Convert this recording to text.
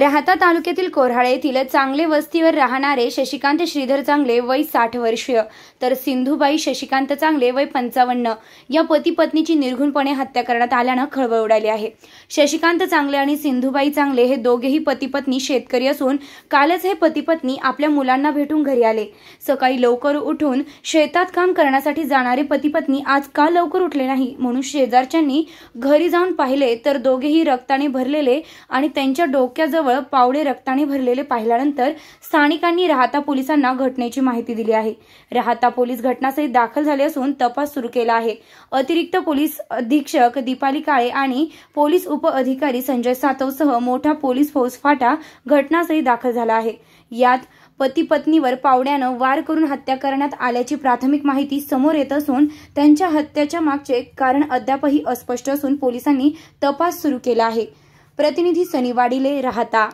राहता तालुक्यातील कोऱ्हाळे येथील चांगले वस्तीवर राहणारे शशिकांत श्रीधर चांगले वय साठ वर्षीय तर सिंधुबाई शशिकांत चांगले वय पंचावन्न या पती पत्नीची निर्घुणपणे हत्या करण्यात आल्यानं खळबळ उडाली आहे शशिकांत चांगले आणि सिंधुबाई चांगले हे दोघेही पती पत्नी शेतकरी असून कालच हे पती पत्नी आपल्या मुलांना भेटून घरी आले सकाळी लवकर उठून शेतात काम करण्यासाठी जाणारे पती पत्नी आज का लवकर उठले नाही म्हणून शेजारच्यांनी घरी जाऊन पाहिले तर दोघेही रक्ताने भरलेले आणि त्यांच्या डोक्याजवळ रस्त्याजवळ पावडे रक्ताने भरलेले पाहिल्यानंतर स्थानिकांनी राहता पोलिसांना घटनेची माहिती दिली आहे राहता पोलीस घटनास्थळी दाखल झाले असून तपास सुरू केला आहे अतिरिक्त पोलीस अधीक्षक दीपाली काळे आणि पोलीस उपअधिकारी संजय सातवसह मोठा पोलीस फौज फाटा घटनास्थळी दाखल झाला आहे यात पती पत्नीवर पावड्यानं वार करून हत्या करण्यात आल्याची प्राथमिक माहिती समोर येत असून त्यांच्या हत्याच्या मागचे कारण अद्यापही अस्पष्ट असून पोलिसांनी तपास सुरू केला आहे प्रतिनिधी सनी राहता